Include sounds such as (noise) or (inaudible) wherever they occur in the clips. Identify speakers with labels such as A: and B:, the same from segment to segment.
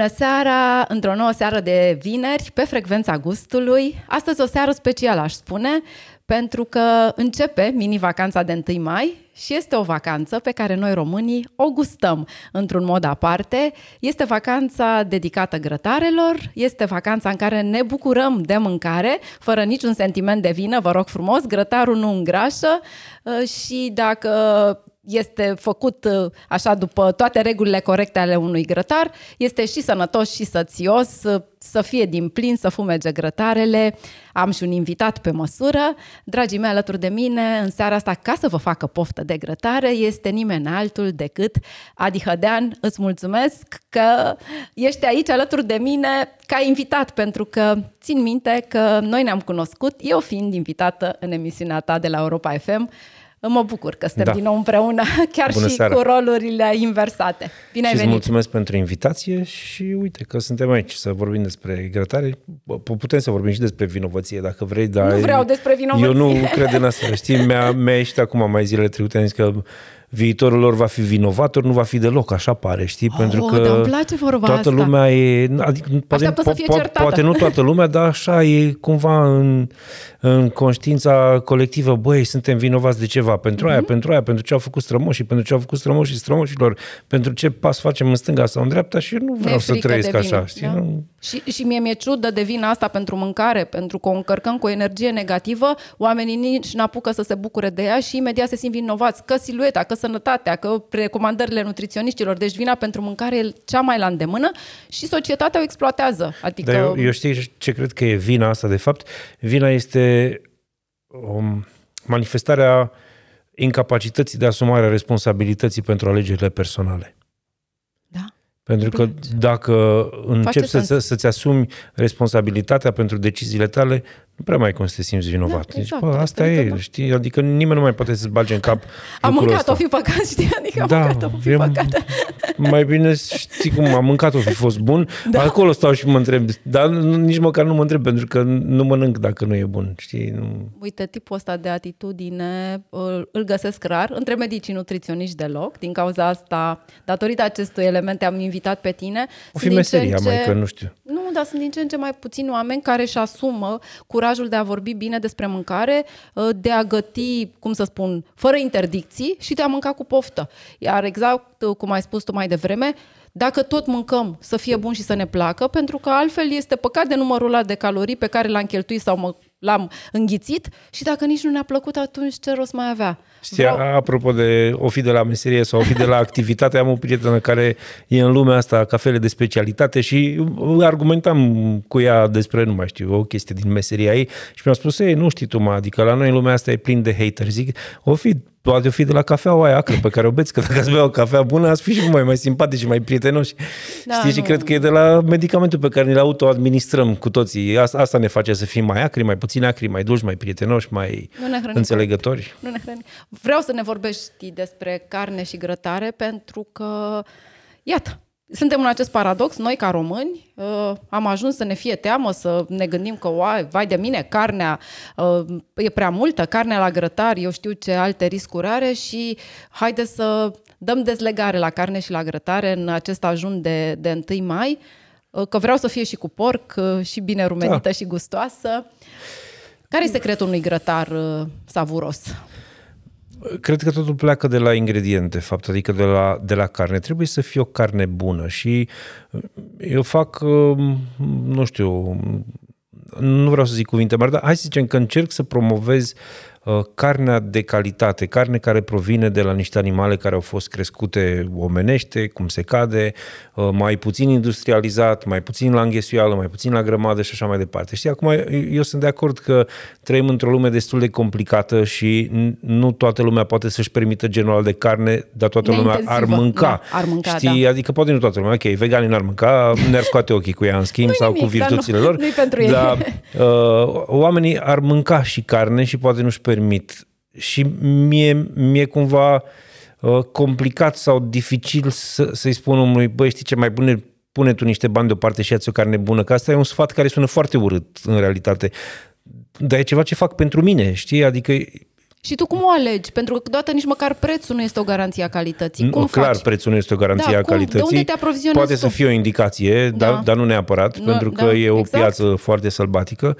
A: Bună seara, într-o nouă seară de vineri, pe frecvența gustului. Astăzi o seară specială, aș spune, pentru că începe mini-vacanța de 1 mai și este o vacanță pe care noi românii o gustăm într-un mod aparte. Este vacanța dedicată grătarelor, este vacanța în care ne bucurăm de mâncare, fără niciun sentiment de vină, vă rog frumos, grătarul nu îngrașă ă, și dacă este făcut uh, așa după toate regulile corecte ale unui grătar, este și sănătos și sățios, uh, să fie din plin, să fumege grătarele. Am și un invitat pe măsură. Dragii mei, alături de mine, în seara asta, ca să vă facă poftă de grătare, este nimeni altul decât Adi Hădean. Îți mulțumesc că ești aici alături de mine ca invitat, pentru că țin minte că noi ne-am cunoscut, eu fiind invitată în emisiunea ta de la Europa FM, Mă bucur că suntem da. din nou împreună, (laughs) chiar Bună și seara. cu rolurile inversate. Bine și ai venit! mulțumesc
B: pentru invitație și uite că suntem aici să vorbim despre grătare. Putem să vorbim și despre vinovăție dacă vrei, dar... Nu vreau despre vinovăție. Eu nu cred în asta, (laughs) știi? Mi-a, mi-a ieșit acum mai zilele trecute, am zis că viitorul lor va fi vinovat, ori nu va fi deloc, așa pare, știi? Oh, Pentru că îmi place vorba toată asta. lumea e... Adică, poate, po- să fie po- poate nu toată lumea, dar așa e cumva în, în conștiința colectivă, băi, suntem vinovați de ceva, pentru mm-hmm. aia, mhm. pentru aia, pentru ce au făcut strămoșii, pentru ce au făcut strămoșii strămoșilor, pentru ce pas facem în stânga sau în dreapta și nu vreau să trăiesc vin, așa, știi? Da? Nu...
A: Și, și mie mi-e ciudă de vin asta pentru mâncare, pentru că o încărcăm cu o energie negativă, oamenii nici n-apucă să se bucure de ea și imediat se simt vinovați, că silueta, că sănătatea, că recomandările nutriționiștilor, deci vina pentru mâncare e cea mai la îndemână și societatea o exploatează. Adică... Dar eu, eu
B: știu ce cred că e vina asta, de fapt? Vina este um, manifestarea incapacității de asumare a responsabilității pentru alegerile personale. Da? Pentru că dacă începi să, să, să-ți asumi responsabilitatea pentru deciziile tale, nu prea mai cum să te simți vinovat. Da, exact, deci, bă, asta e, da. știi? Adică nimeni nu mai poate să-ți bage în cap Am mâncat-o, fi
A: păcat, știi? Adică am da, mâncat-o, fi
B: păcat. Mai bine știi cum am mâncat-o, fi fost bun. Da. Acolo stau și mă întreb. Dar nici măcar nu mă întreb, pentru că nu mănânc dacă nu e bun, știi? Nu...
A: Uite, tipul ăsta de atitudine îl, îl găsesc rar între medicii nutriționiști deloc. Din cauza asta, datorită acestui element, am invitat pe tine. O fi meseria, ce... mai că nu știu. Nu, dar sunt din ce în ce mai puțini oameni care își asumă curaj curajul de a vorbi bine despre mâncare, uh, de a găti, cum să spun, fără interdicții și de a mânca cu poftă. Iar exact uh, cum ai spus tu mai devreme, dacă tot mâncăm, să fie bun și să ne placă, pentru că altfel este păcat de numărul ăla de calorii pe care l-am cheltuit sau mă, l-am înghițit și dacă nici nu ne-a plăcut, atunci ce rost mai avea?
B: Știi, Vreau... apropo de o fi de la meserie sau o fi de la activitate, am o prietenă care e în lumea asta cafele de specialitate și uh, argumentam cu ea despre, nu mai știu, o chestie din meseria ei și mi-a spus, ei, nu știi tu, mă, adică la noi lumea asta e plin de hateri, Zic, o fi poate o fi de la cafea aia acră pe care o beți, că dacă ați bea o cafea bună, ați fi și mai, mai simpatici și mai prietenoși. Da, Știi, nu. și cred că e de la medicamentul pe care ne-l autoadministrăm cu toții. Asta, asta ne face să fim mai acri, mai puțin acri, mai dulci, mai prietenoși, mai nu ne înțelegători.
A: Nu ne hrăni. Vreau să ne vorbești despre carne și grătare pentru că, iată, suntem în acest paradox, noi ca români uh, am ajuns să ne fie teamă, să ne gândim că, oai, vai de mine, carnea uh, e prea multă, carnea la grătar, eu știu ce alte riscuri are și haide să dăm dezlegare la carne și la grătare în acest ajun de, de 1 mai, uh, că vreau să fie și cu porc, uh, și bine rumenită da. și gustoasă. Care e secretul unui grătar uh, savuros?
B: Cred că totul pleacă de la ingrediente, de fapt, adică de la, de la carne. Trebuie să fie o carne bună și uh, eu fac, uh, nu știu, nu vreau să zic cuvinte mari, dar hai să zicem că încerc să promovez uh, Uh, carnea de calitate, carne care provine de la niște animale care au fost crescute omenește, cum se cade, uh, mai puțin industrializat, mai puțin la înghesuială, mai puțin la grămadă și așa mai departe. Știi, acum eu sunt de acord că trăim într-o lume destul de complicată și nu toată lumea poate să-și permită genul de carne, dar toată lumea ar mânca. Da, ar mânca știi? Da. Adică poate nu toată lumea, ok, veganii n-ar mânca, ne-ar scoate ochii cu ea în schimb nu sau nimic, cu virtuțile dar nu, lor. Nu-i pentru ei. Dar uh, oamenii ar mânca și carne și poate nu-și permit. Și mie, mie cumva uh, complicat sau dificil să, să-i spun omului, băi, știi ce, mai bune pune tu niște bani deoparte și ia-ți o carne bună, că asta e un sfat care sună foarte urât în realitate. Dar e ceva ce fac pentru mine, știi? Adică
A: și tu cum o alegi? Pentru că câteodată nici măcar prețul nu este o garanție a calității. Nu, cum clar, faci?
B: prețul nu este o garanție da, a calității. De unde te Poate tu? să fie o indicație, da. dar, dar nu neapărat, nu, da, pentru că da, e o exact. piață foarte sălbatică.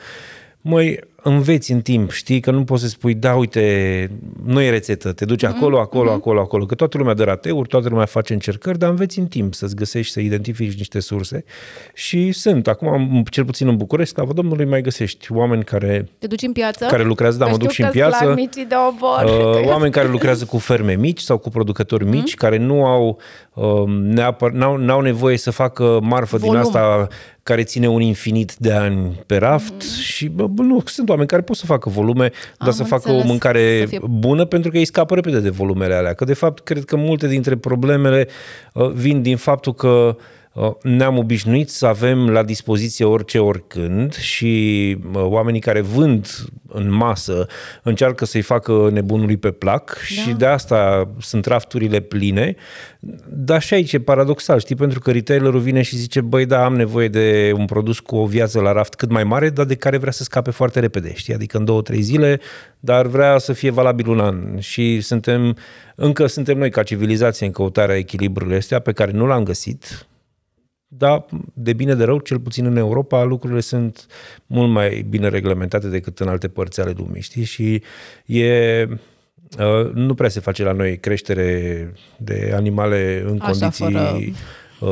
B: Măi, înveți în timp, știi, că nu poți să spui, da, uite, nu e rețetă, te duci acolo, mm-hmm. acolo, mm-hmm. acolo, acolo, că toată lumea dă rateuri, toată lumea face încercări, dar înveți în timp să-ți găsești, să identifici niște surse și sunt, acum, cel puțin în București, la Domnului, mai găsești oameni care...
A: Te duci în piață? Care
B: lucrează, da, mă duc și în piață.
A: de obor. Uh, oameni care lucrează
B: cu ferme mici sau cu producători mm-hmm. mici, mm-hmm. care nu au uh, neapăr- n-au, n-au nevoie să facă marfă Volum. din asta care ține un infinit de ani pe raft mm-hmm. și bă, nu, sunt oameni care pot să facă volume, Am dar să facă o mâncare fie... bună pentru că ei scapă repede de volumele alea. Că de fapt, cred că multe dintre problemele uh, vin din faptul că uh, ne-am obișnuit să avem la dispoziție orice oricând și oamenii care vând în masă încearcă să-i facă nebunului pe plac da. și de asta sunt rafturile pline. Dar și aici e paradoxal, știi, pentru că retailerul vine și zice, băi, da, am nevoie de un produs cu o viață la raft cât mai mare, dar de care vrea să scape foarte repede, știi, adică în două, trei zile, dar vrea să fie valabil un an și suntem, încă suntem noi ca civilizație în căutarea echilibrului astea pe care nu l-am găsit, dar de bine de rău, cel puțin în Europa, lucrurile sunt mult mai bine reglementate decât în alte părți ale lumii, știi? Și e, uh, nu prea se face la noi creștere de animale în Așa, condiții fără...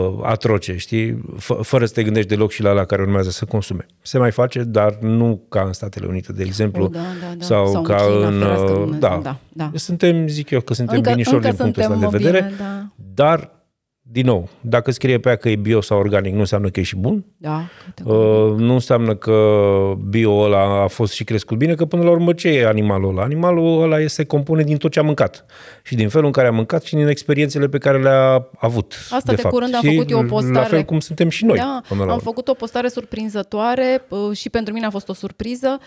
B: Uh, atroce, știi? Fără să te gândești deloc și la la care urmează să consume. Se mai face, dar nu ca în Statele Unite, de exemplu, oh, da, da, da. sau, sau ca în... China, în uh, da. da, da. Suntem, zic eu, că suntem binișori din punctul ăsta de vedere, bine, da. dar din nou, dacă scrie pe ea că e bio sau organic, nu înseamnă că e și bun. Da. Uh, nu înseamnă că bio ăla a fost și crescut bine, că până la urmă ce e animalul ăla? Animalul ăla se compune din tot ce a mâncat. Și din felul în care a mâncat și din experiențele pe care le-a avut. Asta de, de fapt. curând am și făcut eu o postare. La fel cum suntem și noi. Da, am făcut
A: o postare surprinzătoare uh, și pentru mine a fost o surpriză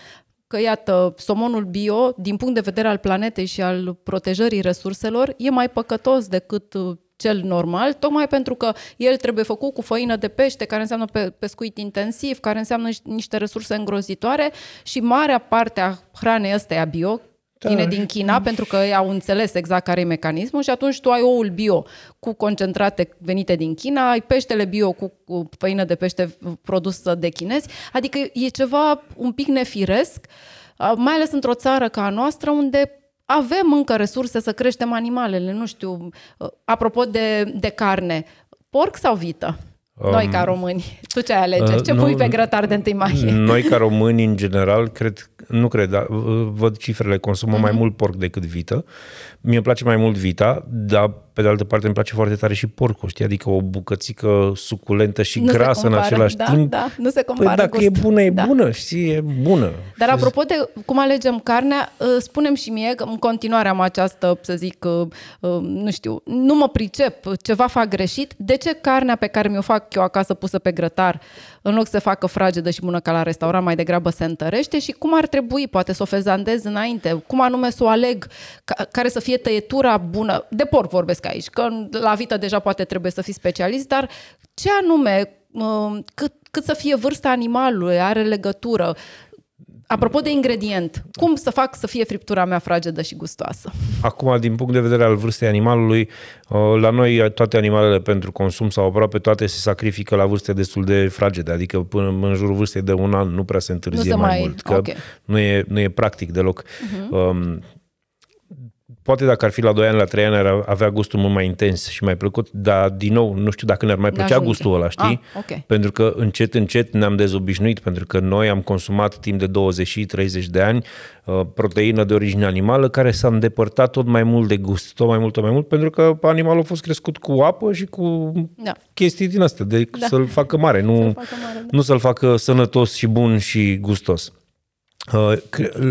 A: că, iată, somonul bio, din punct de vedere al planetei și al protejării resurselor, e mai păcătos decât uh, cel normal, tocmai pentru că el trebuie făcut cu făină de pește, care înseamnă pe, pescuit intensiv, care înseamnă niște resurse îngrozitoare și marea parte a hranei a bio, da. vine din China, pentru că ei au înțeles exact care e mecanismul și atunci tu ai oul bio cu concentrate venite din China, ai peștele bio cu, cu făină de pește produsă de chinezi, adică e ceva un pic nefiresc, mai ales într-o țară ca a noastră unde avem încă resurse să creștem animalele, nu știu, uh, apropo de, de carne, porc sau vită? Um, noi ca români, tu ce ai alege? Uh, ce pui pe grătar de 1 mai? Noi ca
B: români, în general, cred nu cred, dar văd cifrele, consumă mm-hmm. mai mhm. mult porc decât vită. Mie îmi place mai mult vita, dar pe de altă parte îmi place foarte tare și porcul, știi? Adică o bucățică suculentă și nu grasă compară, în același da, timp. Da,
A: nu se păi compară. Păi dacă gust. e
B: bună, e da. bună, știi? E bună. Dar știi? apropo
A: de cum alegem carnea, ă, spunem și mie că în continuare am această, să zic, ă, ă, nu știu, nu mă pricep, ceva fac greșit. De ce carnea pe care mi-o fac eu acasă pusă pe grătar, în loc să facă fragedă și bună ca la restaurant, mai degrabă se întărește și cum ar trebui trebui, poate să o fezandez înainte, cum anume să o aleg, care să fie tăietura bună. De porc vorbesc aici, că la vită deja poate trebuie să fii specialist, dar ce anume, um, cât, cât să fie vârsta animalului, are legătură, Apropo de ingredient, cum să fac să fie friptura mea fragedă și gustoasă?
B: Acum, din punct de vedere al vârstei animalului, uh, la noi toate animalele pentru consum sau aproape toate se sacrifică la vârste destul de fragede, adică până în jurul vârstei de un an nu prea se întârzie nu se mai, mai mult, că okay. nu, e, nu e practic deloc. Uh-huh poate dacă ar fi la 2 ani, la 3 ani, ar avea gustul mult mai intens și mai plăcut, dar din nou, nu știu dacă ne-ar mai plăcea Ajunge. gustul ăla, știi? Ah, okay. Pentru că încet, încet ne-am dezobișnuit, pentru că noi am consumat timp de 20 30 de ani uh, proteină de origine animală care s-a îndepărtat tot mai mult de gust, tot mai mult, tot mai mult, pentru că animalul a fost crescut cu apă și cu da. chestii din astea, de da. să-l facă mare, (laughs) nu să-l facă, mare, da. nu să-l facă sănătos și bun și gustos. Uh,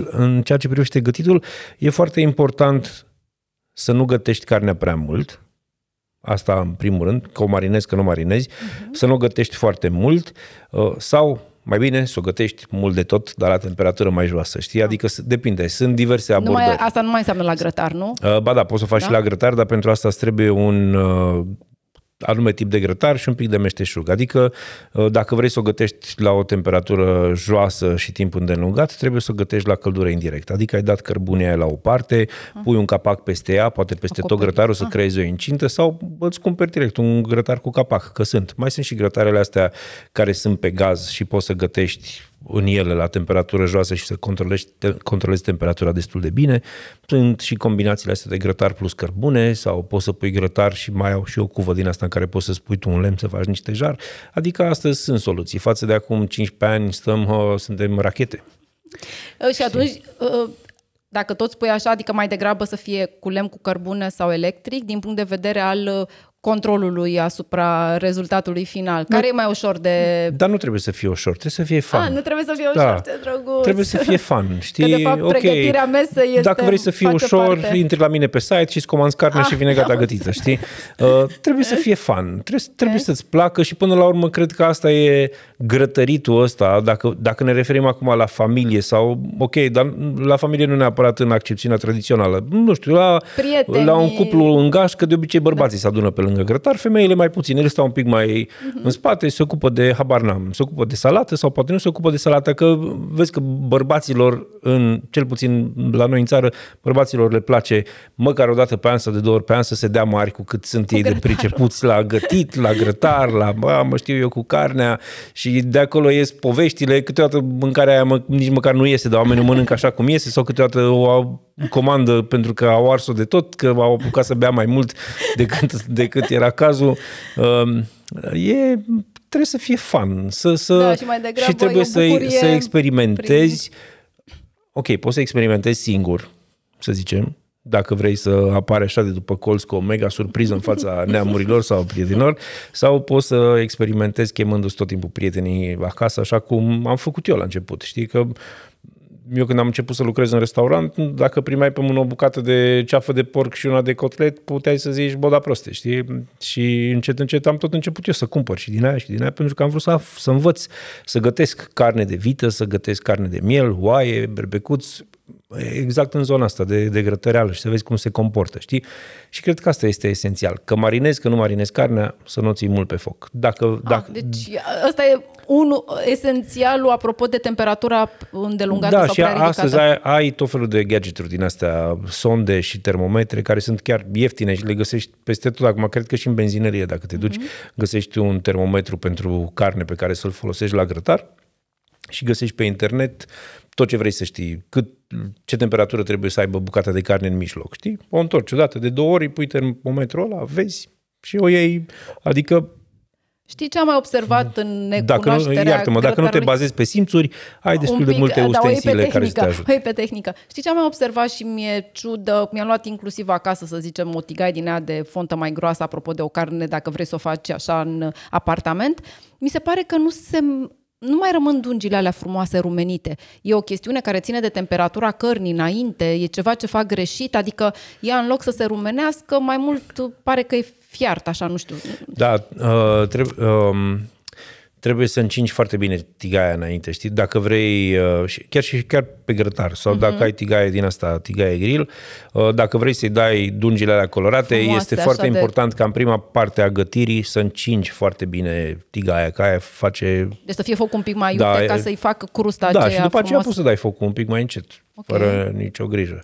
B: în ceea ce privește gătitul, e foarte important să nu gătești carnea prea mult, asta în primul rând, că o marinezi, că nu o marinezi, uh-huh. să nu o gătești foarte mult uh, sau mai bine să o gătești mult de tot, dar la temperatură mai joasă, știi? Da. Adică depinde, sunt diverse abordări. Numai,
A: asta nu mai înseamnă la grătar, nu?
B: Uh, ba da, poți să o faci da? și la grătar, dar pentru asta îți trebuie un anume tip de grătar și un pic de meșteșug. Adică uh, dacă vrei să o gătești la o temperatură joasă și timp îndelungat, trebuie să o gătești la căldură indirectă. Adică ai dat cărbunea la o parte, ah. pui un capac peste ea, poate peste tot grătarul să ah. creezi o incintă sau îți cumperi direct un grătar cu capac, că sunt. Mai sunt și grătarele astea care sunt pe gaz și poți să gătești în ele la temperatură joasă și să controlezi, te, controlezi temperatura destul de bine. Sunt și combinațiile astea de grătar plus cărbune sau poți să pui grătar și mai au și o cuvă din asta în care poți să spui tu un lemn să faci niște jar. Adică astăzi sunt soluții. Față de acum 15 ani stăm, uh, suntem rachete.
A: Ă, și atunci, uh, dacă tot spui așa, adică mai degrabă să fie cu lemn cu cărbune sau electric, din punct de vedere al controlului asupra rezultatului final, care nu, e mai ușor de...
B: Dar nu trebuie să fie ușor, trebuie să fie fan. Ah, nu trebuie să fie da. ușor, da. ce drăguț. Trebuie să fie fan, știi? Că de fapt, okay. mesă este... Dacă vrei să fie ușor, parte. intri la mine pe site și îți comanzi carne ah, și vine gata gătită, știi? Uh, trebuie să fie fan. trebuie, trebuie okay. să-ți placă și până la urmă cred că asta e grătăritul ăsta, dacă, dacă ne referim acum la familie sau, ok, dar la familie nu neapărat în accepțiunea tradițională, nu știu, la, la un cuplu în gașcă, că de obicei bărbații da. se adună pe lângă lângă grătar, femeile mai puțin, ele stau un pic mai uh-huh. în spate, se ocupă de, habar n-am, se ocupă de salată sau poate nu se ocupă de salată, că vezi că bărbaților, în, cel puțin la noi în țară, bărbaților le place măcar o dată pe an sau de două ori pe an să se dea mari cu cât sunt cu ei grătarul. de pricepuți la gătit, la grătar, la, bă, mă știu eu, cu carnea și de acolo ies poveștile, câteodată mâncarea aia mă, nici măcar nu iese, dar oamenii mănâncă așa cum iese sau câteodată o comandă pentru că au ars-o de tot, că au apucat să bea mai mult decât, decât cât era cazul, um, e trebuie să fie fan, să, să da, și, mai degrabă, și trebuie să, să experimentezi. Prin... Ok, poți să experimentezi singur, să zicem, dacă vrei să apare așa de după colț cu o mega surpriză în fața (laughs) neamurilor sau prietenilor, sau poți să experimentezi chemându-ți tot timpul prietenii acasă, așa cum am făcut eu la început. Știi că eu când am început să lucrez în restaurant, dacă primeai pe mână o bucată de ceafă de porc și una de cotlet, puteai să zici, bă, da proste, știi? Și încet, încet am tot început eu să cumpăr și din aia și din aia, pentru că am vrut să, să învăț să gătesc carne de vită, să gătesc carne de miel, oaie, berbecuți, exact în zona asta de, de grătăreală și să vezi cum se comportă, știi? Și cred că asta este esențial. Că marinezi, că nu marinezi carnea, să nu o ții mult pe foc. Dacă, ah, dacă...
A: deci asta e unul esențial apropo de temperatura îndelungată da, sau și prea astăzi ai,
B: ai tot felul de gadgeturi din astea, sonde și termometre care sunt chiar ieftine și le găsești peste tot. Acum cred că și în benzinărie dacă te duci mm-hmm. găsești un termometru pentru carne pe care să-l folosești la grătar și găsești pe internet tot ce vrei să știi, cât, ce temperatură trebuie să aibă bucata de carne în mijloc, știi? O întorci odată de două ori, pui termometrul ăla, vezi și o iei, adică
A: Știi ce am mai observat în necunoașterea dacă nu, iartă-mă, dacă nu te
B: bazezi pe simțuri, ai destul pic, de multe ustensile da, care să te ajută.
A: pe tehnică. Știi ce am mai observat și mi-e ciudă, mi-am luat inclusiv acasă, să zicem, o tigaie din ea de fontă mai groasă, apropo de o carne, dacă vrei să o faci așa în apartament. Mi se pare că nu se nu mai rămân dungile alea frumoase rumenite. E o chestiune care ține de temperatura cărnii înainte, e ceva ce fac greșit, adică ea în loc să se rumenească, mai mult pare că e fiart, așa, nu știu.
B: Da, uh, trebuie... Uh, trebuie să încingi foarte bine tigaia înainte, știi? Dacă vrei, uh, chiar și chiar pe grătar, sau uh-huh. dacă ai tigaie din asta, tigaie grill, uh, dacă vrei să-i dai dungile alea colorate, Frumoase, este foarte de... important ca în prima parte a gătirii să încingi foarte bine tigaia, ca aia face...
A: Deci să fie focul un pic mai da, ca să-i facă crusta da, aceea Da, și după aceea poți să
B: dai focul un pic mai încet, okay. fără nicio grijă.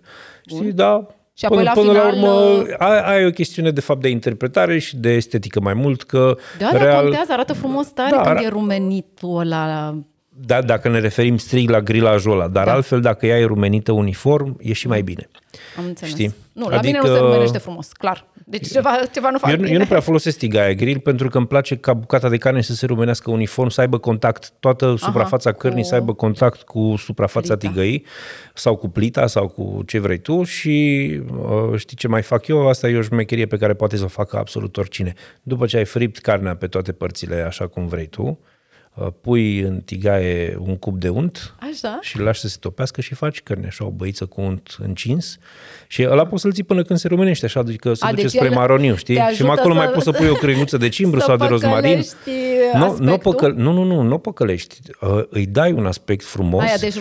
A: Bun. da, și apoi până, la până final... la urmă, uh,
B: ai, ai o chestiune de fapt de interpretare și de estetică mai mult, că Da, da real... dar contează,
A: arată frumos tare da, când ar... e rumenitul ăla
B: da, dacă ne referim strict la grilajul ăla, dar da. altfel dacă ea e rumenită uniform, e și mai bine.
A: Am înțeles. Știi? Nu, la adică... mine nu se rumenește frumos, clar. Deci ceva, ceva nu fac eu, bine. eu nu prea
B: folosesc tigaia grill pentru că îmi place ca bucata de carne să se rumenească uniform, să aibă contact, toată suprafața Aha, cărnii cu... să aibă contact cu suprafața plita. tigăii sau cu plita sau cu ce vrei tu și uh, știi ce mai fac eu? Asta e o șmecherie pe care poate să o facă absolut oricine. După ce ai fript carnea pe toate părțile așa cum vrei tu, Uh, pui în tigaie un cup de unt
A: așa. și
B: lași să se topească și faci cărne, așa o băiță cu unt încins și ăla poți să-l ții până când se rumenește, așa, adică să duce deci spre maroniu, știi? Și mai acolo să... mai poți să pui o crâinuță de cimbru (laughs) sau de rozmarin.
A: Nu, nu, păcăl... nu,
B: nu, nu, nu păcălești. Uh, îi dai un aspect frumos Aia, deci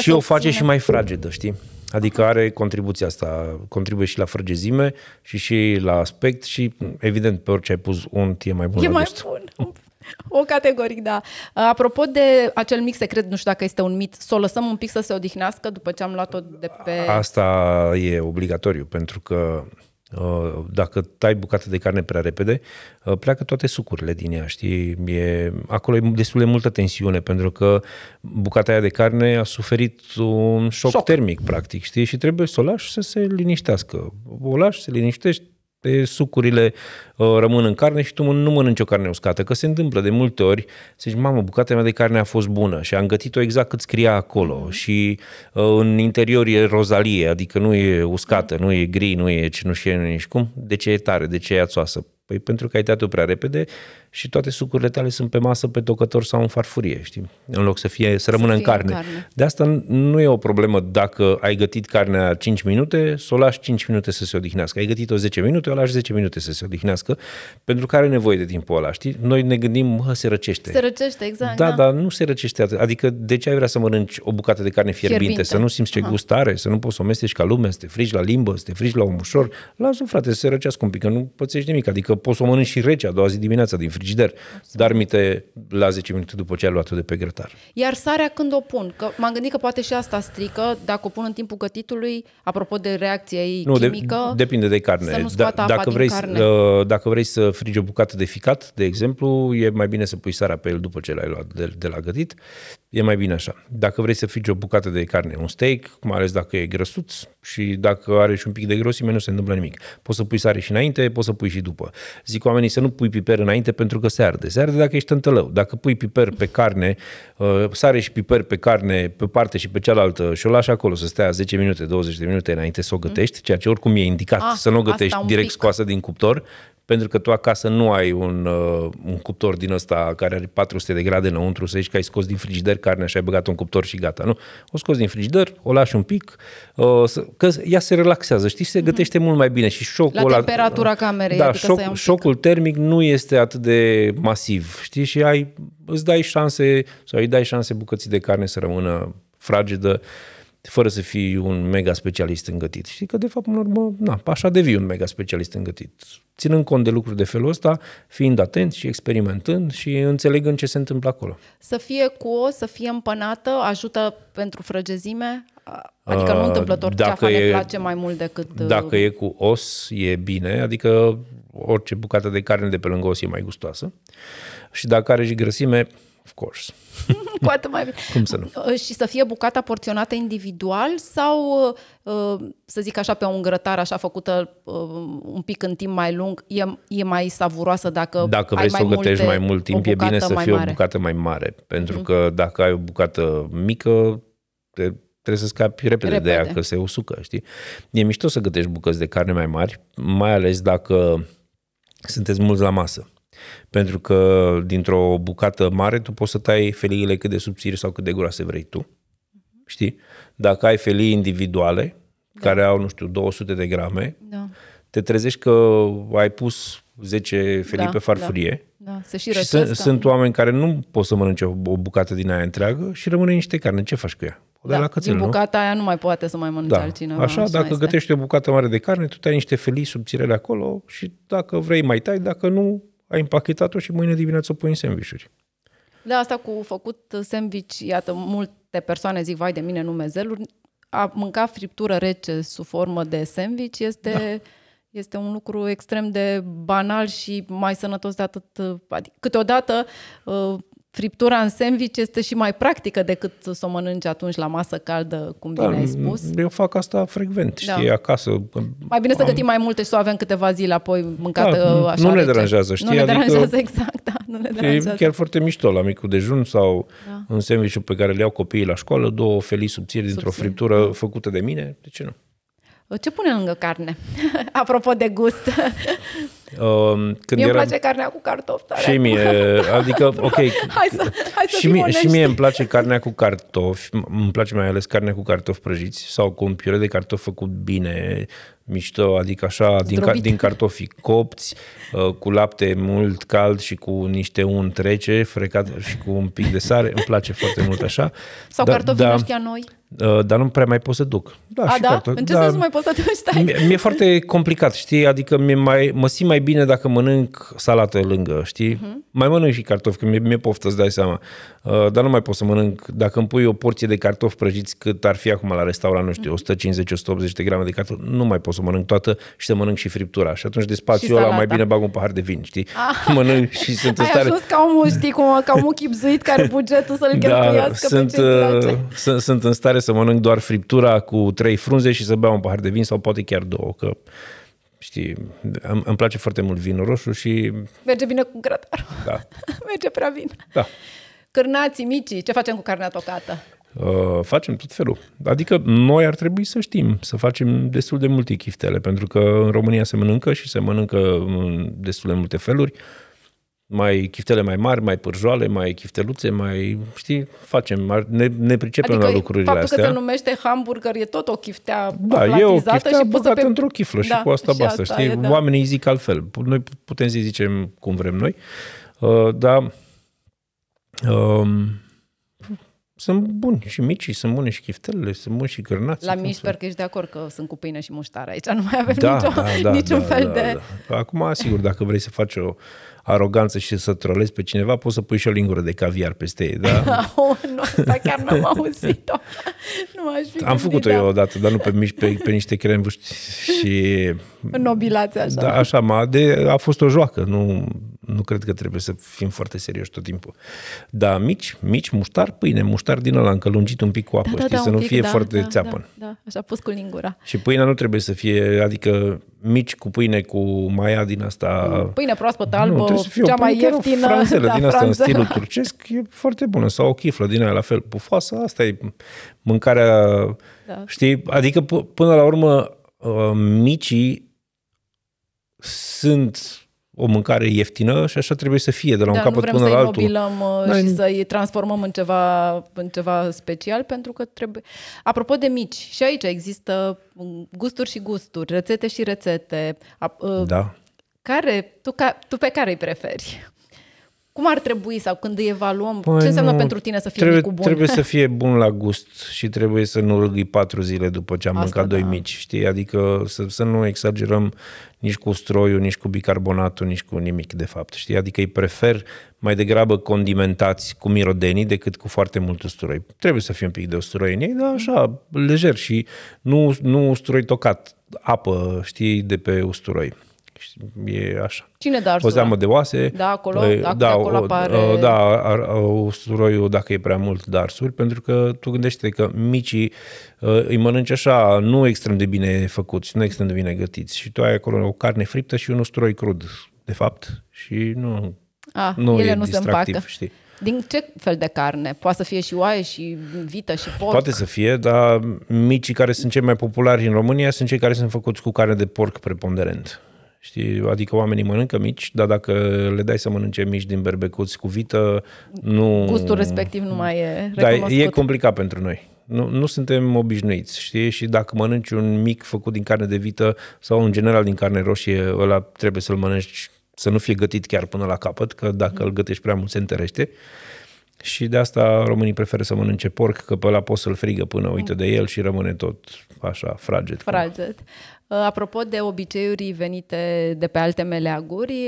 A: și o face ține. și mai
B: fragedă, știi? Adică are contribuția asta, contribuie și la frăgezime și și la aspect și evident pe orice ai pus unt e mai bun E mai gust. bun, (laughs)
A: O categoric, da. Uh, apropo de acel mic secret, nu știu dacă este un mit, să o lăsăm un pic să se odihnească după ce am luat-o de pe...
B: Asta e obligatoriu, pentru că uh, dacă tai bucată de carne prea repede, uh, pleacă toate sucurile din ea, știi? E, acolo e destul de multă tensiune, pentru că bucata aia de carne a suferit un șoc, șoc. termic, practic, știi? Și trebuie să o lași să se liniștească. O lași, se liniștești, de sucurile uh, rămân în carne și tu nu mănânci o carne uscată, că se întâmplă de multe ori, să zici, mamă, bucata mea de carne a fost bună și am gătit-o exact cât scria acolo mhm. și uh, în interior e rozalie, adică nu e uscată, mhm. nu e gri, nu e cenușie, nu e nici cum, de ce e tare, de ce e ațoasă? Păi pentru că ai dat-o prea repede și toate sucurile tale sunt pe masă, pe tocător sau în farfurie, știi? În loc să fie, să rămână să fie în, carne. în carne. De asta nu e o problemă dacă ai gătit carnea 5 minute, să o lași 5 minute să se odihnească. Ai gătit-o 10 minute, o lași 10 minute să se odihnească, pentru că are nevoie de timpul ăla, știi? Noi ne gândim, mă, se răcește. Se
A: răcește, exact. Da, da,
B: dar nu se răcește atât. Adică de ce ai vrea să mănânci o bucată de carne fierbinte, fierbinte. să nu simți ce Aha. gust are, să nu poți să o mestești ca lume, să te frigi la limbă, să te frigi la ușor? lasă frate, să se răcească un pic, că nu pățești nimic. Adică poți să o mănânci și rece a doua zi dimineața din frig frigider, Absolut. dar mi-te la 10 minute după ce ai luat-o de pe grătar.
A: Iar sarea când o pun? Că m-am gândit că poate și asta strică, dacă o pun în timpul gătitului, apropo de reacția ei nu, chimică. De, depinde de carne. Să nu da, dacă, vrei, carne.
B: Uh, dacă vrei să frigi o bucată de ficat, de exemplu, e mai bine să pui sarea pe el după ce l-ai luat de, de la gătit. E mai bine așa. Dacă vrei să frigi o bucată de carne, un steak, mai ales dacă e grăsuț, și dacă are și un pic de grosime, nu se întâmplă nimic. Poți să pui sare și înainte, poți să pui și după. Zic oamenii să nu pui piper înainte pentru că se arde. Se arde dacă ești întălău. Dacă pui piper pe carne, uh, sare și piper pe carne, pe parte și pe cealaltă și o lași acolo să stea 10 minute, 20 de minute înainte să o gătești, ceea ce oricum e indicat ah, să nu o gătești direct pic. scoasă din cuptor, pentru că tu acasă nu ai un, uh, un cuptor din ăsta care are 400 de grade înăuntru, să zici că ai scos din frigider carnea și ai băgat un cuptor și gata, nu? O scos din frigider, o lași un pic, uh, că ea se relaxează, știi, se mhm. gătește mm-hmm. mult mai bine și șocul La temperatura ăla, camerei, da, adică șoc, șocul termic nu este atât de masiv, știi, și ai, îți dai șanse sau îi dai șanse bucății de carne să rămână fragedă, uh, fără să fii un mega specialist în gătit. Și că, de fapt, în urmă, na, așa devii un mega specialist în gătit. Ținând cont de lucruri de felul ăsta, fiind atent și experimentând și înțelegând ce se întâmplă acolo.
A: Să fie cu o, să fie împănată, ajută pentru frăgezime?
B: Adică nu uh, întâmplător dacă ceafa e, ne place
A: mai mult decât... Uh, dacă e
B: cu os, e bine, adică orice bucată de carne de pe lângă os e mai gustoasă. Și dacă are și grăsime, Of course. Cu (laughs) atât mai bine. Cum să nu?
A: Uh, și să fie bucata porționată individual sau, uh, să zic așa, pe un grătar, așa făcută uh, un pic în timp mai lung, e, e mai savuroasă dacă Dacă vrei să o gătești mai mult timp, e bine să fie mare. o
B: bucată mai mare. Pentru mm-hmm. că dacă ai o bucată mică, te, trebuie să scapi repede, repede de ea, că se usucă, știi? E mișto să gătești bucăți de carne mai mari, mai ales dacă sunteți mulți la masă. Pentru că dintr-o bucată mare tu poți să tai feliile cât de subțiri sau cât de groase vrei tu. Știi? Dacă ai felii individuale, da. care au, nu știu, 200 de grame, da. te trezești că ai pus 10 felii da, pe farfurie. Da.
A: Da, și, și sunt, sunt
B: oameni care nu pot să mănânce o, o bucată din aia întreagă și rămâne niște carne. Ce faci cu ea? O da, la cățel, din bucata
A: nu? aia nu mai poate să mai mănânce da. altcineva. Așa, așa dacă este. gătești
B: o bucată mare de carne, tu tai niște felii subțirele acolo și dacă vrei mai tai, dacă nu, ai împachetat-o și mâine dimineață o pui în sandvișuri.
A: Da, asta cu făcut sandwich, iată, multe persoane zic, vai de mine, nu mezeluri, a mânca friptură rece sub formă de sandwich este... Da este un lucru extrem de banal și mai sănătos de atât. Adică, câteodată uh, friptura în sandwich este și mai practică decât să o mănânci atunci la masă caldă, cum da, bine ai spus.
B: Eu fac asta frecvent, da. știi, acasă. Mai bine să am... gătim mai
A: multe și să o avem câteva zile apoi mâncată da, așa Nu ne deranjează, știi? Nu ne adică deranjează, (laughs) exact, da. Nu ne deranjează. E chiar
B: foarte mișto la micul dejun sau da. în sandwich pe care le iau copiii la școală, două felii subțiri dintr-o friptură da. făcută de mine, de ce nu?
A: Ce pune lângă carne? (laughs) Apropo de gust. (laughs)
B: Um, când mie eram... îmi place
A: carnea cu cartofi tare.
B: Și mie, adică, (laughs) ok. hai să, hai să și, mie, și mie îmi place carnea cu cartofi, îmi place mai ales carnea cu cartofi prăjiți sau cu un piure de cartofi făcut bine, mișto, adică așa, din, ca, din cartofi copți, uh, cu lapte mult cald și cu niște unt rece, frecat și cu un pic de sare, îmi place foarte mult așa. Sau da, cartofi da, noi. Uh, dar nu prea mai pot să duc. Da, A, și da? Cartofi, în ce da. sens nu mai
A: pot să te stai? Mi-e,
B: mi-e foarte complicat, știi? Adică mi mai, mă simt mai bine dacă mănânc salată lângă, știi? Uh-huh. Mai mănânc și cartofi, că mi-e, mi poftă, îți dai seama. Uh, dar nu mai pot să mănânc, dacă îmi pui o porție de cartofi prăjiți, cât ar fi acum la restaurant, nu știu, mhm. uh-huh. 150-180 de grame de cartofi, nu mai pot să mănânc toată și să mănânc și friptura. Și atunci de spațiu ăla mai bine bag un pahar de vin, știi? Ah. (laughs) Mănânc și sunt în stare...
A: ca un, știi, cum, ca un care bugetul să-l da, sunt,
B: uh, sunt, sunt în stare mâncare, să mănânc doar friptura cu trei frunze și să beau un pahar de vin sau poate chiar două, că știi, îmi, îmi place foarte mult vinul roșu și...
A: Merge bine cu grătarul. Da. (laughs) Merge prea bine. Da. Cârnații micii, ce facem cu carnea tocată?
B: Uh, facem tot felul. Adică noi ar trebui să știm, să facem destul de multe chiftele, pentru că în România se mănâncă și se mănâncă destul de multe feluri. Uh, mai chiftele mai mari, mai pârjoale, mai chifteluțe, mai, știi, facem, ne, ne pricepem adică la lucrurile faptul că se
A: numește hamburger e tot o chiftea Da, e o chiftea și pe... într-o chiflă da, și cu asta și basta, asta știi? E, da. Oamenii
B: zic altfel. Noi putem să zicem cum vrem noi, uh, dar uh, um, sunt buni și mici sunt bune și chiftelele, sunt buni și gârnații. La mici sper
A: că ești de acord că sunt cu pâine și muștar aici, nu mai avem da, nicio, da, da, niciun da, fel da, de...
B: Da. Acum, sigur, dacă vrei să faci o aroganță și să trolezi pe cineva, poți să pui și o lingură de caviar peste ei. Da?
A: (laughs) oh, nu, asta chiar n-am auzit-o. Nu aș fi Am făcut-o eu da.
B: odată, dar nu pe, miș, pe, pe niște crembuști și...
A: Nobilați așa. Da,
B: așa, m-a, de, a fost o joacă, nu, nu cred că trebuie să fim foarte serioși tot timpul. Da, mici, mici, muștar, pâine, muștar din ăla încălungit un pic cu apă, da, da știi, da, da să nu pic, fie da, foarte da, țeapăn.
A: Da, da, așa pus cu lingura.
B: Și pâinea nu trebuie să fie, adică mici cu pâine cu maia din asta...
A: Pâine proaspătă, albă, nu, să fie Cea mai ieftină. Franzele (laughs) da, din asta în stilul turcesc e foarte bună.
B: Sau o chiflă din aia la fel pufoasă. Asta e mâncarea, da. știi? Adică până la urmă uh, micii sunt o mâncare ieftină și așa trebuie să fie de la da, un capăt până la altul. Uh, nu vrem să-i nobilăm și să-i
A: transformăm în ceva, în ceva special, pentru că trebuie... Apropo de mici, și aici există mm, gusturi și gusturi, rețete și rețete. Uh, da. Care, tu, ca, tu pe care îi preferi? Cum ar trebui sau când îi evaluăm? Păi ce înseamnă nu, pentru tine să fie trebuie, micul bun? Trebuie să
B: fie bun la gust și trebuie să nu râgâi patru zile după ce am Asta mâncat da. doi mici, știi? Adică să, să nu exagerăm nici cu stroiul, nici cu bicarbonatul, nici cu nimic, de fapt, știi? Adică îi prefer mai degrabă condimentați cu mirodenii decât cu foarte mult usturoi. Trebuie să fie un pic de usturoi în ei, dar așa, lejer și nu, nu usturoi tocat, apă, știi, de pe usturoi. E așa. Cine da arsura? O zeamă de oase. Da, acolo, păi, dacă da, acolo apare... O, da, ar, usturoiul, dacă e prea mult, dar arsuri, pentru că tu gândește că micii uh, îi mănânci așa, nu extrem de bine făcuți, nu extrem de bine gătiți. Și tu ai acolo o carne friptă și un usturoi crud, de fapt. Și nu, A, ah, nu ele e nu se Știi?
A: Din ce fel de carne? Poate să fie și oaie, și vită, și porc? Poate să
B: fie, dar micii care sunt cei mai populari în România sunt cei care sunt făcuți cu carne de porc preponderent. Știi? Adică oamenii mănâncă mici, dar dacă le dai să mănânce mici din berbecuți cu vită, nu... Gustul respectiv nu mai e Da, e complicat pentru noi. Nu, nu suntem obișnuiți, știi? Și dacă mănânci un mic făcut din carne de vită sau în general din carne roșie, ăla trebuie să-l mănânci să nu fie gătit chiar până la capăt, că dacă îl gătești prea mult se întărește. Uh, și de asta românii preferă să mănânce porc, că pe ăla poți să-l frigă până uită de el și rămâne tot așa, fraged. Fraged.
A: Cum. Uh, apropo de obiceiuri venite de pe alte meleaguri,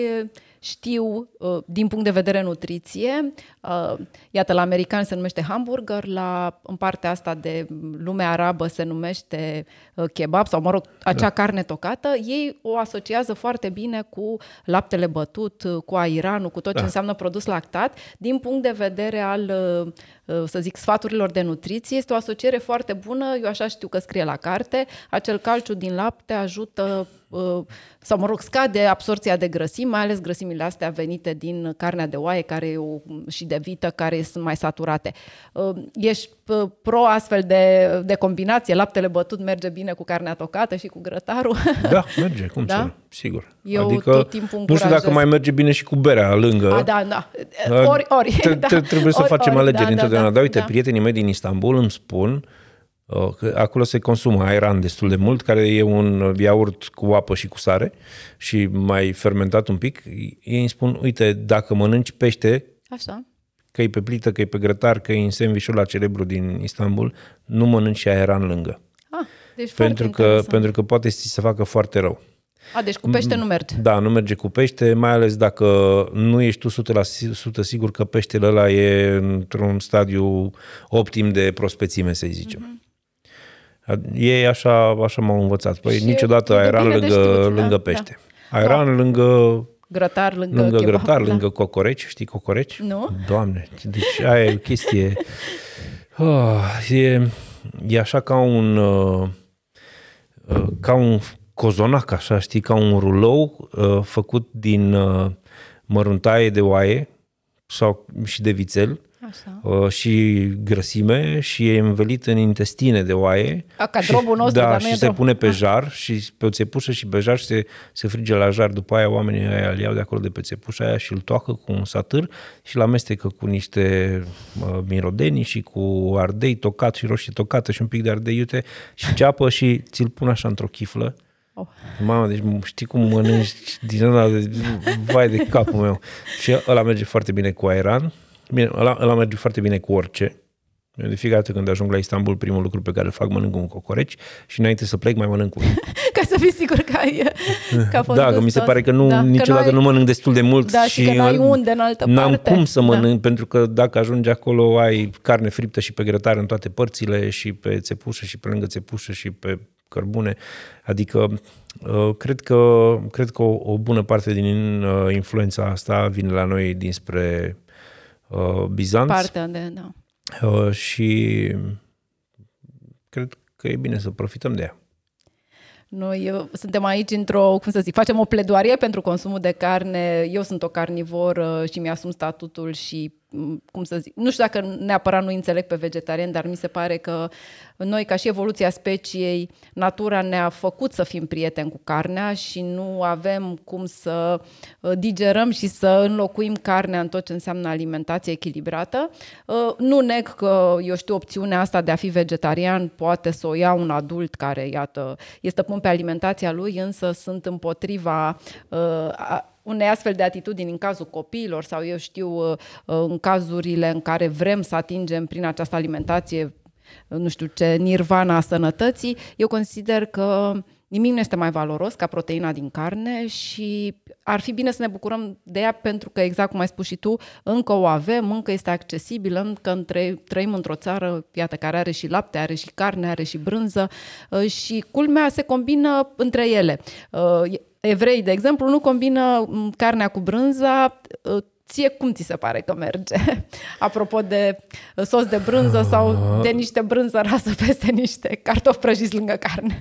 A: știu uh, din punct de vedere nutriție, uh, iată, la american se numește hamburger, la, în partea asta de lume arabă se numește uh, kebab sau, mă rog, acea da. carne tocată, ei o asociază foarte bine cu laptele bătut, cu airanul, cu tot ce da. înseamnă produs lactat, din punct de vedere al uh, Uh, să zic, sfaturilor de nutriție. Este o asociere foarte bună, eu așa știu că scrie la carte, acel calciu din lapte ajută uh, sau, mă rog, scade absorția de grăsimi, mai ales grăsimile astea venite din carnea de oaie care o, și de vită, care sunt mai saturate. Uh, ești pro astfel de, de combinație? Laptele bătut merge bine cu carnea tocată și cu grătarul?
B: Da, merge, cum da? să sigur. Eu adică, tot timpul Nu știu dacă mai merge bine și cu berea lângă. A, da,
A: da. Ori, ori. Tre- (laughs) da. tre- Trebuie ori, să facem ori, alegeri da, da întotdeauna. Da, da, da, uite, da.
B: prietenii mei din Istanbul îmi spun uh, că acolo se consumă airan destul de mult, care e un iaurt cu apă și cu sare și mai fermentat un pic. Ei îmi spun, uite, dacă mănânci pește, Așa. că e pe plită, că e pe grătar, că e în sandvișul la celebru din Istanbul, nu mănânci airan lângă. Ah, deci pentru, că, pentru că poate să se facă foarte rău. A, deci cu pește nu merge. Da, nu merge cu pește, mai ales dacă nu ești tu 100% sigur că peștele ăla e într-un stadiu optim de prospețime, să zicem. Mm-hmm. Ei așa, așa m-au învățat. Păi și niciodată aeran lângă, știuți, da, lângă da? pește. Da. Aeran da. lângă... Grătar lângă Lângă chebab, grătar, da. lângă cocoreci. Știi cocoreci? Nu. Doamne, deci aia e o chestie... Oh, (laughs) e, e așa ca un... Uh, uh ca un cozonac, așa, știi, ca un rulou uh, făcut din uh, măruntaie de oaie sau și de vițel așa. Uh, și grăsime și e învelit în intestine de oaie. A, ca și, drobul nostru, da, dar și se drob. pune pe ah. jar și pe o țepușă și pe jar și se, se frige la jar. După aia oamenii aia îl iau de acolo de pe țepușa aia și îl toacă cu un satâr și îl amestecă cu niște uh, mirodenii și cu ardei tocat și roșie tocată și un pic de ardei iute și ceapă și ți-l pun așa într-o chiflă Oh. Mamă, deci știi cum mănânci din ăla de, vai de capul meu. Și ăla merge foarte bine cu Airan. Bine, ăla, ăla merge foarte bine cu orice. de fiecare dată când ajung la Istanbul, primul lucru pe care îl fac, mănânc un cocoreci și înainte să plec mai mănânc unul.
A: (laughs) Ca să fii sigur că ai că a fost Da, gustos. că mi se pare că nu, da, niciodată că nu, ai,
B: nu mănânc destul de mult. Da, și, și că n-ai unde
A: în altă n-am parte. cum să da. mănânc,
B: da. pentru că dacă ajungi acolo ai carne friptă și pe grătar în toate părțile și pe țepușă și pe lângă țepușă și pe cărbune. Adică uh, cred că, cred că o, o bună parte din uh, influența asta vine la noi dinspre uh, Bizanț. Partea de, da. Și cred că e bine să profităm de ea.
A: Noi suntem aici într-o, cum să zic, facem o pledoarie pentru consumul de carne. Eu sunt o carnivoră și mi-asum statutul și cum să zic, nu știu dacă neapărat nu înțeleg pe vegetarian, dar mi se pare că noi, ca și evoluția speciei, natura ne-a făcut să fim prieteni cu carnea și nu avem cum să uh, digerăm și să înlocuim carnea în tot ce înseamnă alimentație echilibrată. Uh, nu neg că, eu știu, opțiunea asta de a fi vegetarian poate să o ia un adult care, iată, este pun pe alimentația lui, însă sunt împotriva uh, a, unei astfel de atitudini în cazul copiilor sau eu știu uh, uh, în cazurile în care vrem să atingem prin această alimentație uh, nu știu ce, nirvana a sănătății, eu consider că nimic nu este mai valoros ca proteina din carne și ar fi bine să ne bucurăm de ea pentru că, exact cum ai spus și tu, încă o avem, încă este accesibilă, încă între, trăim într-o țară, iată, care are și lapte, are și carne, are și brânză și culmea se combină între ele evrei, de exemplu, nu combină carnea cu brânza, ă, ție cum ți se pare că merge? (laughs) Apropo de ă, sos de brânză sau ah. de niște brânză rasă peste niște cartofi prăjiți lângă carne.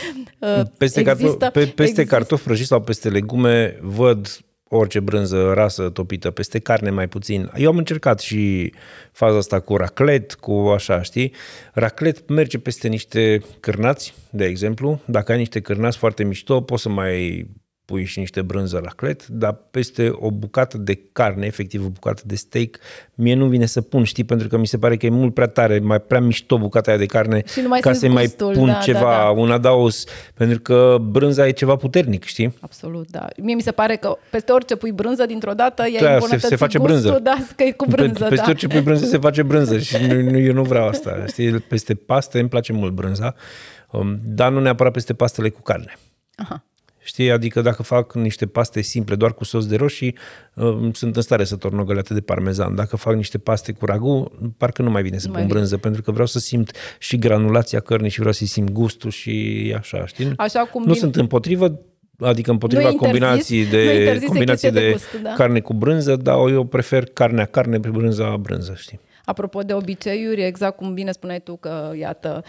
A: (laughs) Ă, peste, Există, cartof, pe, peste
B: cartofi prăjiți sau peste legume văd orice brânză rasă topită peste carne mai puțin. Eu am încercat și faza asta cu raclet, cu așa, știi? Raclet merge peste niște cârnați, de exemplu. Dacă ai niște cârnați foarte mișto, poți să mai pui și niște brânză la clet, dar peste o bucată de carne, efectiv o bucată de steak, mie nu vine să pun, știi, pentru că mi se pare că e mult prea tare, mai prea mișto bucata aia de carne
A: ca să-i mai pun da, ceva, da, da.
B: un adaos, pentru că brânza e ceva puternic, știi?
A: Absolut, da. Mie mi se pare că peste orice pui brânză, dintr-o dată, e da, se, se face gustul, brânză. Da, că e cu brânză, Pe, Peste da. orice pui brânză se
B: face brânză și nu, nu, eu nu vreau asta. Știi? Peste paste îmi place mult brânza, um, dar nu neapărat peste pastele cu carne. Aha. Știi? Adică dacă fac niște paste simple doar cu sos de roșii, uh, sunt în stare să torn o găleată de parmezan. Dacă fac niște paste cu ragu, parcă nu mai vine să nu pun vine. brânză, pentru că vreau să simt și granulația cărnii și vreau să simt gustul și așa, știi? Așa cum nu vin... sunt împotrivă, adică împotriva interzis, combinații de, combinații de, de gust, da? carne cu brânză, dar eu prefer carnea carne pe brânza brânză, știi?
A: Apropo de obiceiuri, exact cum bine spuneai tu că, iată,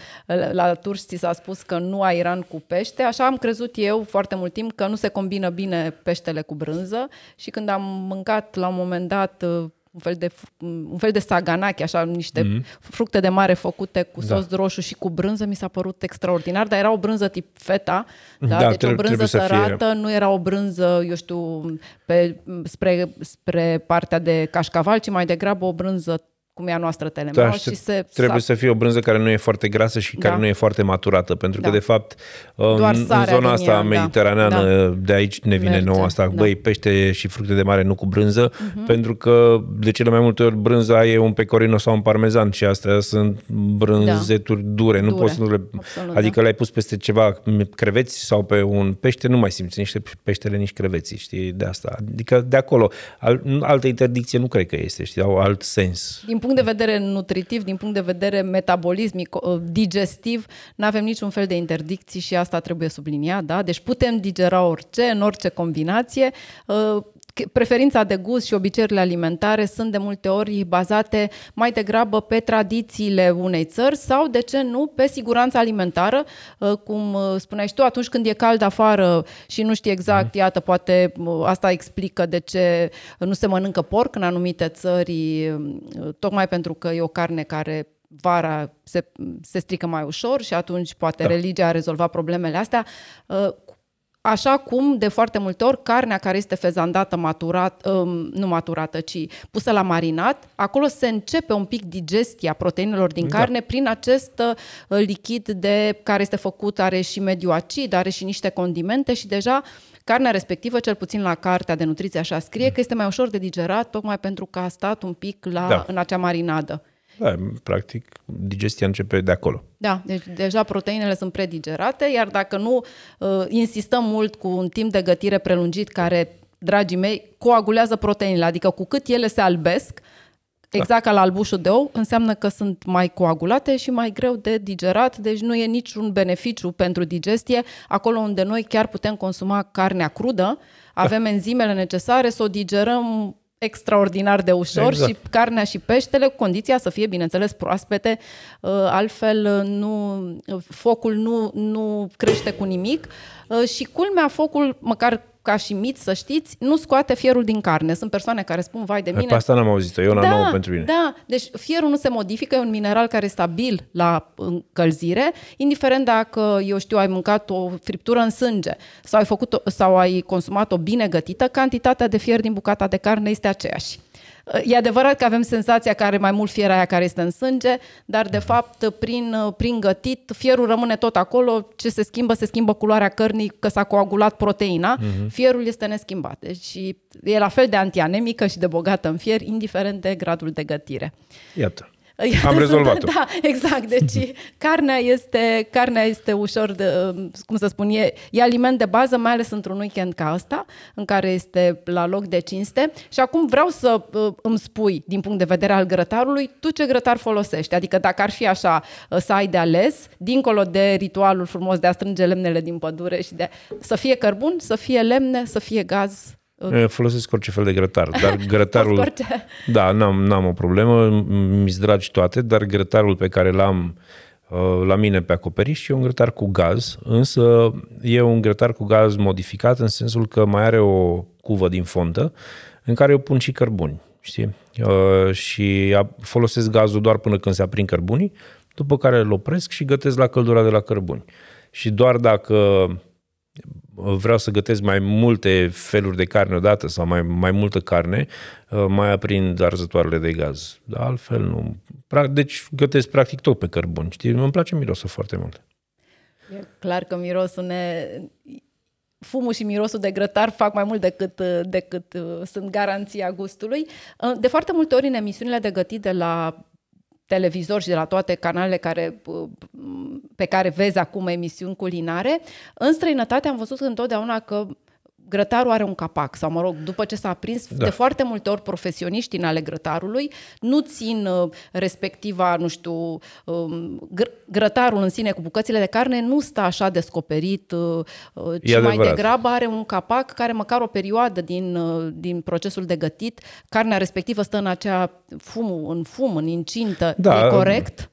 A: la turci ți s-a spus că nu ai ran cu pește, așa am crezut eu foarte mult timp că nu se combină bine peștele cu brânză și când am mâncat la un moment dat uh, un fel de, un fel de saganache, așa, niște mm-hmm. fructe de mare făcute cu da. sos da. roșu și cu brânză, mi s-a părut extraordinar, dar era o brânză tip feta, mhm, da? da deci tre- o brânză sărată, fie... nu era o brânză, eu știu, pe, spre, spre partea de cașcaval, ci mai degrabă o brânză cum e a noastră telemea. Da, și se, trebuie să
B: fie o brânză care nu e foarte grasă și care da. nu e foarte maturată, pentru da. că, de fapt, în, în zona asta ea, da. mediteraneană, da. de aici ne vine nouă asta, da. băi, pește și fructe de mare, nu cu brânză, uh-huh. pentru că, de cele mai multe ori, brânza e un pecorino sau un parmezan și astea sunt brânzeturi da. dure, nu dure. poți să nu le... Absolut, adică da. le-ai pus peste ceva creveți sau pe un pește, nu mai simți nici peștele, nici creveții, știi, de asta. Adică, de acolo. Al, altă interdicție nu cred că este,
A: știi, au alt sens. Din punct de vedere nutritiv, din punct de vedere metabolismic, uh, digestiv, nu avem niciun fel de interdicții și asta trebuie subliniat, da? Deci putem digera orice, în orice combinație, uh, preferința de gust și obiceiurile alimentare sunt de multe ori bazate mai degrabă pe tradițiile unei țări sau, de ce nu, pe siguranța alimentară, uh, cum uh, spuneai și tu, atunci când e cald afară și nu știi exact, mm. iată, poate uh, asta explică de ce nu se mănâncă porc în anumite țări, um, tocmai pentru că e o carne care vara se, se strică mai ușor și atunci poate da. religia a rezolvat problemele astea. Așa cum, de foarte multe ori, carnea care este fezandată, maturat, um, nu maturată, ci pusă la marinat, acolo se începe un pic digestia proteinelor din da. carne prin acest uh, lichid de care este făcut, are și mediu acid, are și niște condimente și deja carnea respectivă, cel puțin la cartea de nutriție așa scrie, da. că este mai ușor de digerat, tocmai pentru că a stat un pic la, da. în acea marinadă.
B: Da, practic, digestia începe de acolo.
A: Da, deci deja proteinele sunt predigerate, iar dacă nu uh, insistăm mult cu un timp de gătire prelungit care, dragii mei, coagulează proteinele, adică cu cât ele se albesc, da. Exact da. ca la albușul de ou, înseamnă că sunt mai coagulate și mai greu de digerat, deci nu e niciun beneficiu pentru digestie. Acolo unde noi chiar putem consuma carnea crudă, da. avem enzimele necesare să o digerăm extraordinar de ușor exact. și carnea și peștele, cu condiția să fie, bineînțeles, proaspete, uh, altfel uh, nu, uh, focul nu, nu crește cu nimic și culmea, focul, măcar ca și mit, să știți, nu scoate fierul din carne. Sunt persoane care spun, vai de mine... Pe asta
B: n-am auzit-o, eu la da, nouă pentru mine.
A: Da, deci fierul nu se modifică, e un mineral care e stabil la încălzire, indiferent dacă, eu știu, ai mâncat o friptură în sânge sau ai, făcut sau ai consumat-o bine gătită, cantitatea de fier din bucata de carne este aceeași. E adevărat că avem senzația că are mai mult fier aia care este în sânge, dar de fapt prin, prin gătit fierul rămâne tot acolo, ce se schimbă, se schimbă culoarea cărnii că s-a coagulat proteina, uh-huh. fierul este neschimbat. Deci e la fel de antianemică și de bogată în fier, indiferent de gradul de gătire.
B: Iată. Am rezolvat-o. (laughs) Da,
A: exact. Deci carnea este, carnea este ușor, de, cum să spun, e, e aliment de bază, mai ales într-un weekend ca asta, în care este la loc de cinste. Și acum vreau să uh, îmi spui, din punct de vedere al grătarului, tu ce grătar folosești? Adică dacă ar fi așa uh, să ai de ales, dincolo de ritualul frumos de a strânge lemnele din pădure și de să fie cărbun, să fie lemne, să fie gaz, Eh,
B: folosesc orice fel de grătar, dar (laughs) grătarul... da, n-am, n-am o problemă, mi dragi toate, dar grătarul pe care l-am eh, la mine pe acoperiș e un grătar cu gaz, însă e un grătar cu gaz modificat în sensul că mai are o cuvă din fontă în care eu pun și cărbuni, știi? Eh, și folosesc gazul doar până când se aprind cărbunii, după care îl opresc și gătesc la căldura de la cărbuni. Și doar dacă vreau să gătesc mai multe feluri de carne odată sau mai, mai multă carne, uh, mai aprind arzătoarele de gaz. Dar altfel nu. Deci gătesc practic tot pe cărbun. Știi, îmi place mirosul foarte mult.
A: E clar că mirosul ne... Fumul și mirosul de grătar fac mai mult decât, uh, decât uh, sunt garanția gustului. De foarte multe ori în emisiunile de gătit de la televizor și de la toate canalele care, uh, pe care vezi acum emisiuni culinare. În străinătate am văzut întotdeauna că grătarul are un capac sau, mă rog, după ce s-a aprins, da. de foarte multe ori profesioniști în ale grătarului nu țin uh, respectiva, nu știu, um, gr- grătarul în sine cu bucățile de carne nu stă așa descoperit, uh, uh, ci mai degrabă are un capac care măcar o perioadă din, din procesul de gătit, carnea respectivă stă în acea fum, în fum, în incintă, da, e corect?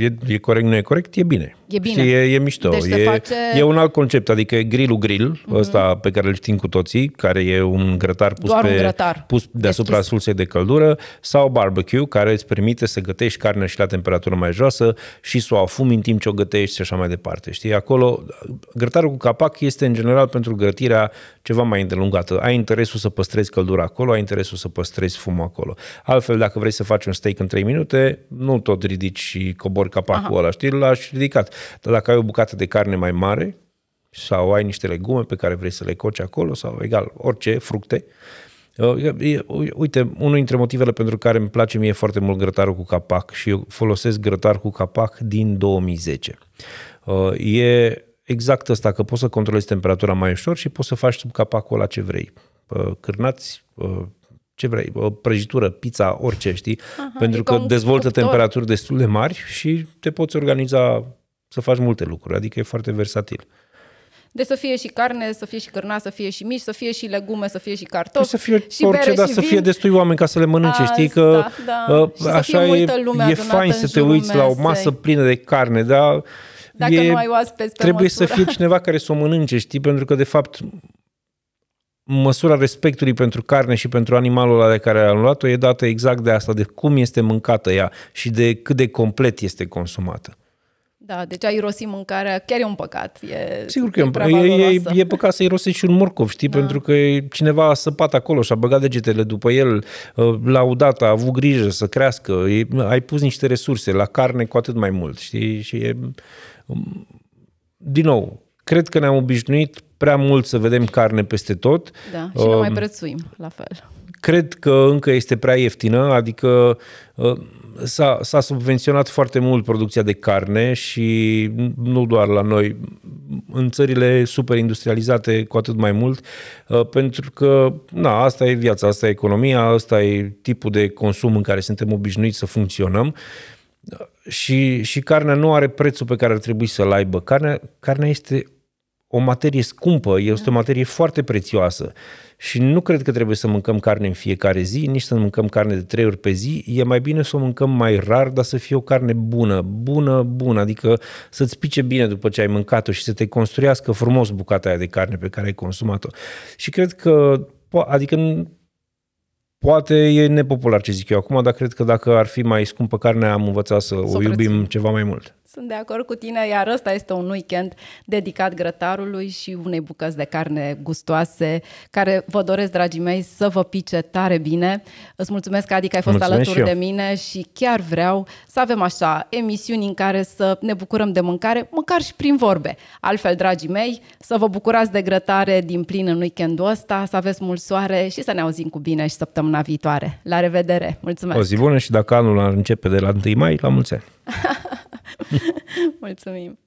B: E, e corect, nu e corect, e bine. E bine. Și e, e mișto. Deci e, face... e un alt concept, adică e grilul grill, mm-hmm. ăsta pe care îl știm cu toții, care e un grătar pus, Doar pe, un grătar. pus deasupra Deschis. sursei de căldură, sau barbecue, care îți permite să gătești carne și la temperatură mai joasă și să o afumi în timp ce o gătești și așa mai departe. Știi, acolo grătarul cu capac este în general pentru grătirea ceva mai îndelungată. Ai interesul să păstrezi căldura acolo, ai interesul să păstrezi fumul acolo. Altfel, dacă vrei să faci un steak în 3 minute, nu tot ridici și cobori capacul Aha. ăla, știi, l-aș ridicat. Dar dacă ai o bucată de carne mai mare, sau ai niște legume pe care vrei să le coci acolo sau egal, orice, fructe. Uite, unul dintre motivele pentru care îmi place mie foarte mult grătarul cu capac și eu folosesc grătar cu capac din 2010. Uh, e exact asta, că poți să controlezi temperatura mai ușor și poți să faci sub capacul ăla ce vrei. Uh, cârnați, uh, ce vrei, o prăjitură, pizza, orice, știi? Aha, pentru că dezvoltă cuptor. temperaturi destul de mari și te poți organiza să faci multe lucruri, adică e foarte versatil
A: de să fie și carne, să fie și cărna, să fie și mici, să fie și legume, să fie și cartofi. Să fie și orice, dar să fie destui
B: oameni ca să le mănânce, Azi, știi că da, da. Uh, așa e, e fain să te uiți la o masă plină de carne, dar Dacă e, nu ai pe trebuie măsura. să fie cineva care să o mănânce, știi, pentru că de fapt măsura respectului pentru carne și pentru animalul ăla de care am luat-o e dată exact de asta, de cum este mâncată ea și de cât de complet este consumată.
A: Da, deci a irosi mâncarea chiar e un păcat. E, Sigur că e, e, e,
B: e e păcat să irosești și un morcov, știi? Da. Pentru că cineva a săpat acolo și a băgat degetele după el, ă, l-a udat, a avut grijă să crească, e, ai pus niște resurse la carne cu atât mai mult, știi? Și e... Din nou, cred că ne-am obișnuit prea mult să vedem carne peste tot. Da, și uh, nu ă, mai prețuim la fel. Cred că încă este prea ieftină, adică uh, s-a, s-a subvenționat foarte mult producția de carne și nu doar la noi, în țările super industrializate cu atât mai mult, uh, pentru că na, asta e viața, asta e economia, asta e tipul de consum în care suntem obișnuiți să funcționăm uh, și, și carnea nu are prețul pe care ar trebui să-l aibă. Carnea, carnea este o materie scumpă, este o materie foarte prețioasă. Și nu cred că trebuie să mâncăm carne în fiecare zi, nici să mâncăm carne de trei ori pe zi. E mai bine să o mâncăm mai rar, dar să fie o carne bună, bună, bună, adică să-ți pice bine după ce ai mâncat-o și să te construiască frumos bucata aia de carne pe care ai consumat-o. Și cred că, adică Poate e nepopular ce zic eu acum, dar cred că dacă ar fi mai scumpă carnea, am învățat să s-o o iubim ceva mai mult.
A: Sunt de acord cu tine, iar ăsta este un weekend dedicat grătarului și unei bucăți de carne gustoase, care vă doresc, dragii mei, să vă pice tare bine. Îți mulțumesc, Adi, că ai fost mulțumesc alături de mine și chiar vreau să avem așa emisiuni în care să ne bucurăm de mâncare, măcar și prin vorbe. Altfel, dragii mei, să vă bucurați de grătare din plin în weekendul ăsta, să aveți mult soare și să ne auzim cu bine și săptămâna viitoare. La revedere! Mulțumesc! O zi
B: bună și dacă anul ar începe de la 1 mai, la mulți ani! (laughs)
A: (laughs) Mulțumim!